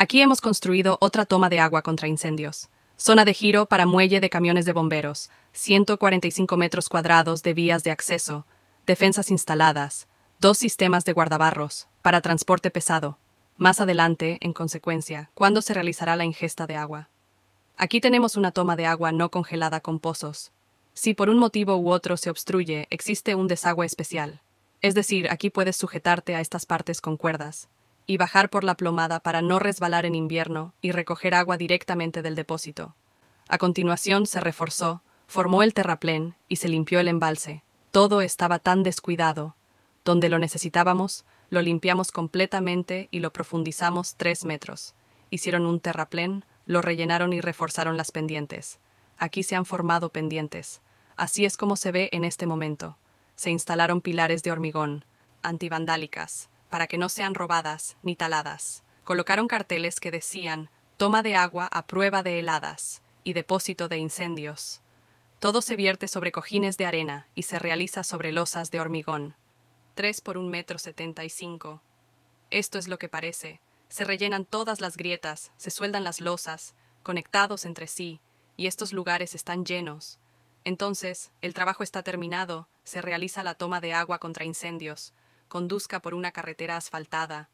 Aquí hemos construido otra toma de agua contra incendios. Zona de giro para muelle de camiones de bomberos, 145 metros cuadrados de vías de acceso, defensas instaladas, dos sistemas de guardabarros, para transporte pesado. Más adelante, en consecuencia, cuándo se realizará la ingesta de agua. Aquí tenemos una toma de agua no congelada con pozos. Si por un motivo u otro se obstruye, existe un desagüe especial. Es decir, aquí puedes sujetarte a estas partes con cuerdas y bajar por la plomada para no resbalar en invierno y recoger agua directamente del depósito. A continuación se reforzó, formó el terraplén y se limpió el embalse. Todo estaba tan descuidado. Donde lo necesitábamos, lo limpiamos completamente y lo profundizamos tres metros. Hicieron un terraplén, lo rellenaron y reforzaron las pendientes. Aquí se han formado pendientes. Así es como se ve en este momento. Se instalaron pilares de hormigón, antivandálicas, para que no sean robadas ni taladas. Colocaron carteles que decían toma de agua a prueba de heladas y depósito de incendios. Todo se vierte sobre cojines de arena y se realiza sobre losas de hormigón. 3 por un metro Esto es lo que parece. Se rellenan todas las grietas, se sueldan las losas, conectados entre sí, y estos lugares están llenos. Entonces, el trabajo está terminado, se realiza la toma de agua contra incendios, conduzca por una carretera asfaltada,